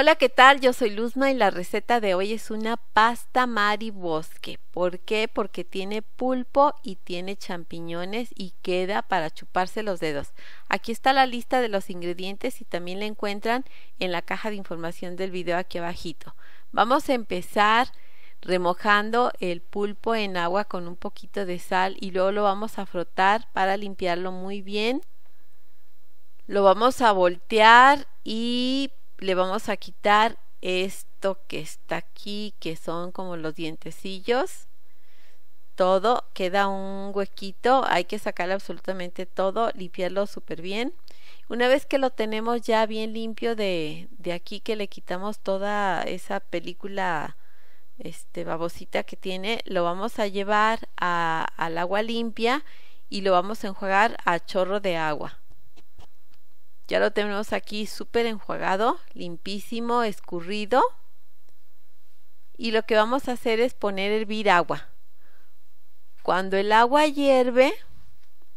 Hola, ¿qué tal? Yo soy Luzma y la receta de hoy es una pasta maribosque. ¿Por qué? Porque tiene pulpo y tiene champiñones y queda para chuparse los dedos. Aquí está la lista de los ingredientes y también la encuentran en la caja de información del video aquí abajito. Vamos a empezar remojando el pulpo en agua con un poquito de sal y luego lo vamos a frotar para limpiarlo muy bien. Lo vamos a voltear y le vamos a quitar esto que está aquí, que son como los dientecillos. Todo, queda un huequito, hay que sacar absolutamente todo, limpiarlo súper bien. Una vez que lo tenemos ya bien limpio de, aquí, que le quitamos toda esa película este, babosita que tiene, lo vamos a llevar al agua limpia y lo vamos a enjuagar a chorro de agua. Ya lo tenemos aquí súper enjuagado, limpísimo, escurrido. Y lo que vamos a hacer es poner a hervir agua. Cuando el agua hierve,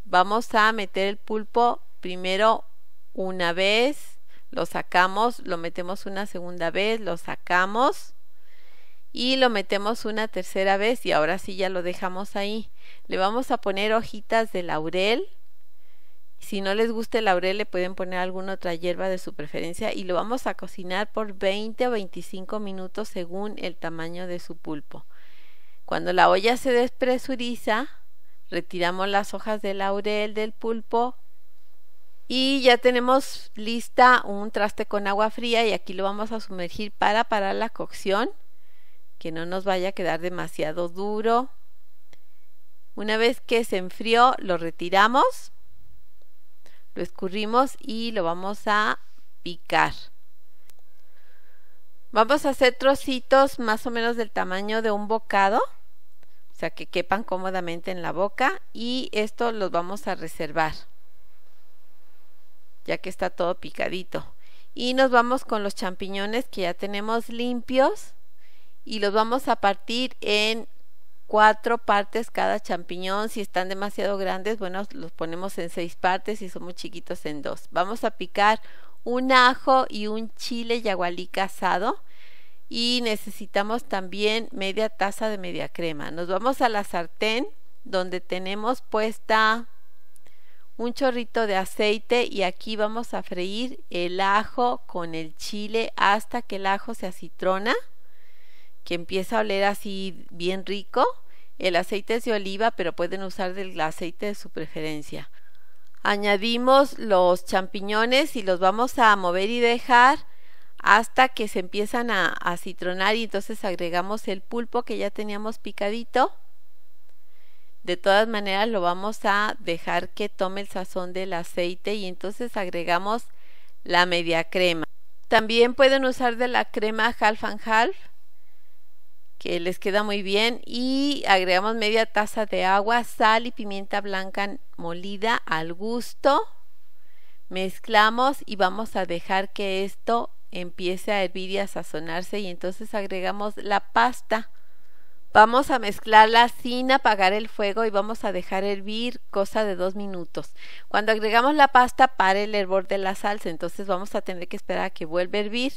vamos a meter el pulpo primero una vez, lo sacamos, lo metemos una segunda vez, lo sacamos y lo metemos una tercera vez y ahora sí ya lo dejamos ahí. Le vamos a poner hojitas de laurel si no les gusta el laurel, le pueden poner alguna otra hierba de su preferencia y lo vamos a cocinar por 20 o 25 minutos según el tamaño de su pulpo. Cuando la olla se despresuriza, retiramos las hojas de laurel del pulpo y ya tenemos lista un traste con agua fría y aquí lo vamos a sumergir para parar la cocción, que no nos vaya a quedar demasiado duro. Una vez que se enfrió, lo retiramos lo escurrimos y lo vamos a picar. Vamos a hacer trocitos más o menos del tamaño de un bocado, o sea que quepan cómodamente en la boca y esto los vamos a reservar, ya que está todo picadito. Y nos vamos con los champiñones que ya tenemos limpios y los vamos a partir en cuatro partes cada champiñón. Si están demasiado grandes, bueno, los ponemos en seis partes. y son muy chiquitos, en dos. Vamos a picar un ajo y un chile yagualí asado. Y necesitamos también media taza de media crema. Nos vamos a la sartén donde tenemos puesta un chorrito de aceite y aquí vamos a freír el ajo con el chile hasta que el ajo se acitrona, que empieza a oler así bien rico. El aceite es de oliva, pero pueden usar del aceite de su preferencia. Añadimos los champiñones y los vamos a mover y dejar hasta que se empiezan a, acitronar y entonces agregamos el pulpo que ya teníamos picadito. De todas maneras lo vamos a dejar que tome el sazón del aceite y entonces agregamos la media crema. También pueden usar de la crema half and half que les queda muy bien y agregamos media taza de agua, sal y pimienta blanca molida al gusto. Mezclamos y vamos a dejar que esto empiece a hervir y a sazonarse y entonces agregamos la pasta. Vamos a mezclarla sin apagar el fuego y vamos a dejar hervir cosa de dos minutos. Cuando agregamos la pasta para el hervor de la salsa, entonces vamos a tener que esperar a que vuelva a hervir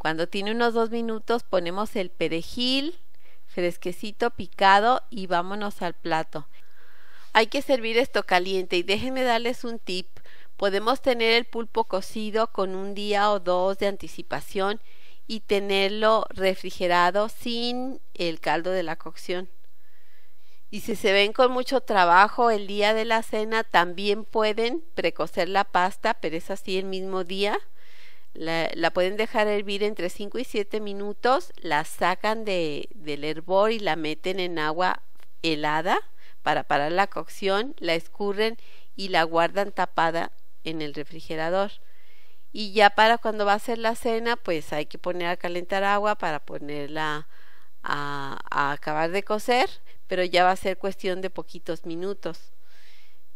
cuando tiene unos dos minutos ponemos el perejil fresquecito picado y vámonos al plato. Hay que servir esto caliente y déjenme darles un tip. Podemos tener el pulpo cocido con un día o dos de anticipación y tenerlo refrigerado sin el caldo de la cocción. Y si se ven con mucho trabajo el día de la cena, también pueden precocer la pasta, pero es así el mismo día la, pueden dejar hervir entre 5 y 7 minutos, la sacan de, del hervor y la meten en agua helada para parar la cocción, la escurren y la guardan tapada en el refrigerador. Y ya para cuando va a ser la cena, pues hay que poner a calentar agua para ponerla a, a acabar de cocer, pero ya va a ser cuestión de poquitos minutos.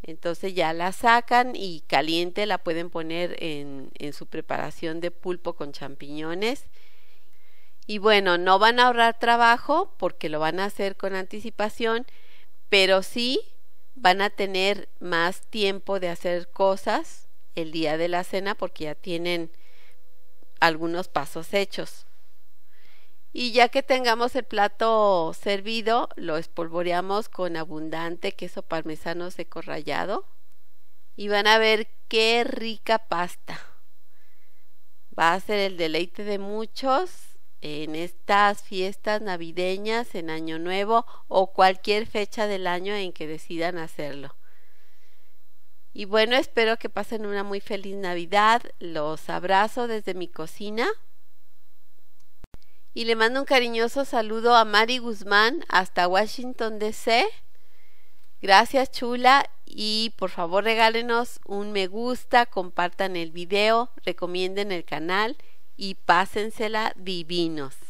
Entonces ya la sacan y caliente la pueden poner en, su preparación de pulpo con champiñones. Y bueno, no van a ahorrar trabajo porque lo van a hacer con anticipación, pero sí van a tener más tiempo de hacer cosas el día de la cena porque ya tienen algunos pasos hechos y ya que tengamos el plato servido lo espolvoreamos con abundante queso parmesano seco rallado y van a ver qué rica pasta va a ser el deleite de muchos en estas fiestas navideñas, en Año Nuevo o cualquier fecha del año en que decidan hacerlo. Y bueno, espero que pasen una muy feliz Navidad. Los abrazo desde mi cocina y le mando un cariñoso saludo a Mari Guzmán hasta Washington DC. Gracias chula y por favor regálenos un me gusta, compartan el video, recomienden el canal y pásensela divinos.